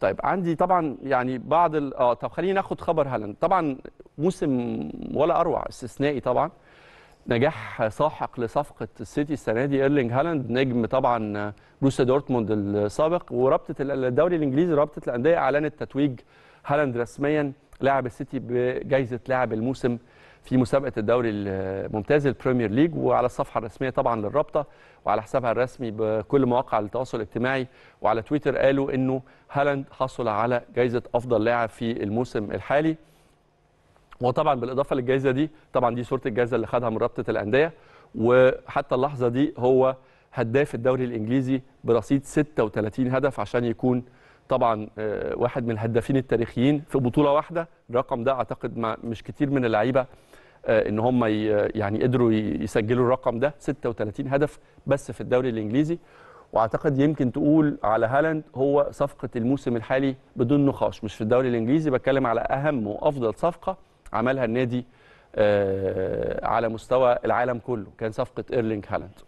طيب عندي طبعا يعني بعض ال... اه طب خلينا ناخد خبر هالاند طبعا موسم ولا اروع استثنائي طبعا نجاح ساحق لصفقه السيتي السنه دي ايرلينج هالاند نجم طبعا بروسيا دورتموند السابق ورابطه الدوري الانجليزي رابطه الانديه اعلنت تتويج هالاند رسميا لاعب السيتي بجائزه لاعب الموسم في مسابقه الدوري الممتاز البريمير ليج وعلى الصفحه الرسميه طبعا للرابطه وعلى حسابها الرسمي بكل مواقع التواصل الاجتماعي وعلى تويتر قالوا انه هالاند حصل على جائزه افضل لاعب في الموسم الحالي وطبعا بالاضافه للجائزه دي طبعا دي صوره الجائزه اللي خدها من رابطه الانديه وحتى اللحظه دي هو هداف الدوري الانجليزي برصيد 36 هدف عشان يكون طبعا آه، واحد من الهدافين التاريخيين في بطوله واحده الرقم ده اعتقد ما مش كتير من اللعيبه آه، ان هم يعني قدروا يسجلوا الرقم ده 36 هدف بس في الدوري الانجليزي واعتقد يمكن تقول على هالاند هو صفقه الموسم الحالي بدون نقاش مش في الدوري الانجليزي بتكلم على اهم وافضل صفقه عملها النادي آه، على مستوى العالم كله كان صفقه ايرلينج هالاند